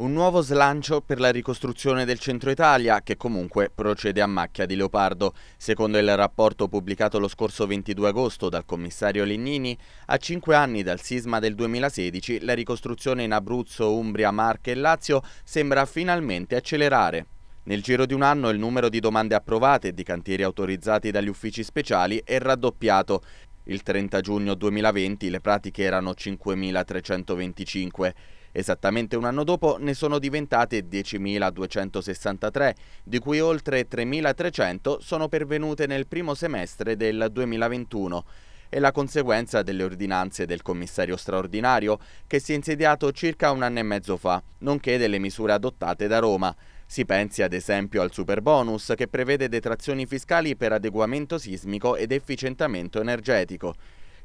Un nuovo slancio per la ricostruzione del centro Italia che comunque procede a macchia di leopardo. Secondo il rapporto pubblicato lo scorso 22 agosto dal commissario Lignini, a cinque anni dal sisma del 2016 la ricostruzione in Abruzzo, Umbria, Marche e Lazio sembra finalmente accelerare. Nel giro di un anno il numero di domande approvate e di cantieri autorizzati dagli uffici speciali è raddoppiato. Il 30 giugno 2020 le pratiche erano 5.325. Esattamente un anno dopo ne sono diventate 10.263, di cui oltre 3.300 sono pervenute nel primo semestre del 2021 è la conseguenza delle ordinanze del commissario straordinario che si è insediato circa un anno e mezzo fa, nonché delle misure adottate da Roma. Si pensi ad esempio al superbonus, che prevede detrazioni fiscali per adeguamento sismico ed efficientamento energetico.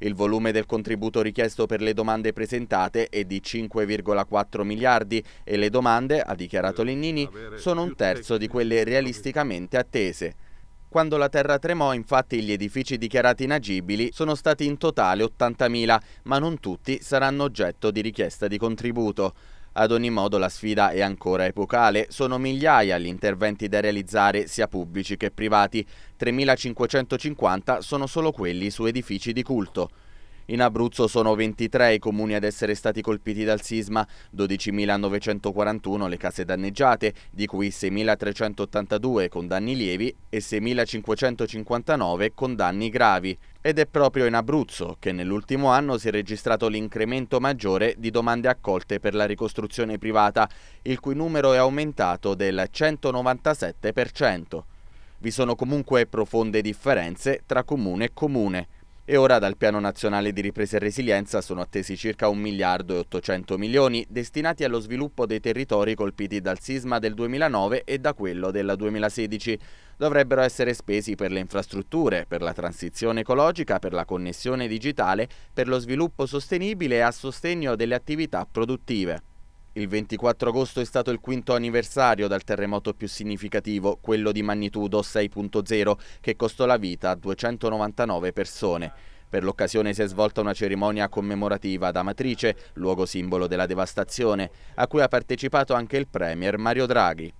Il volume del contributo richiesto per le domande presentate è di 5,4 miliardi e le domande, ha dichiarato Lennini, sono un terzo di quelle realisticamente attese. Quando la terra tremò, infatti, gli edifici dichiarati inagibili sono stati in totale 80.000, ma non tutti saranno oggetto di richiesta di contributo. Ad ogni modo la sfida è ancora epocale, sono migliaia gli interventi da realizzare sia pubblici che privati, 3.550 sono solo quelli su edifici di culto. In Abruzzo sono 23 i comuni ad essere stati colpiti dal sisma, 12.941 le case danneggiate, di cui 6.382 con danni lievi e 6.559 con danni gravi. Ed è proprio in Abruzzo che nell'ultimo anno si è registrato l'incremento maggiore di domande accolte per la ricostruzione privata, il cui numero è aumentato del 197%. Vi sono comunque profonde differenze tra comune e comune. E ora dal Piano Nazionale di Ripresa e Resilienza sono attesi circa 1 miliardo e 800 milioni destinati allo sviluppo dei territori colpiti dal sisma del 2009 e da quello del 2016. Dovrebbero essere spesi per le infrastrutture, per la transizione ecologica, per la connessione digitale, per lo sviluppo sostenibile e a sostegno delle attività produttive. Il 24 agosto è stato il quinto anniversario dal terremoto più significativo, quello di magnitudo 6.0, che costò la vita a 299 persone. Per l'occasione si è svolta una cerimonia commemorativa ad Amatrice, luogo simbolo della devastazione, a cui ha partecipato anche il Premier Mario Draghi.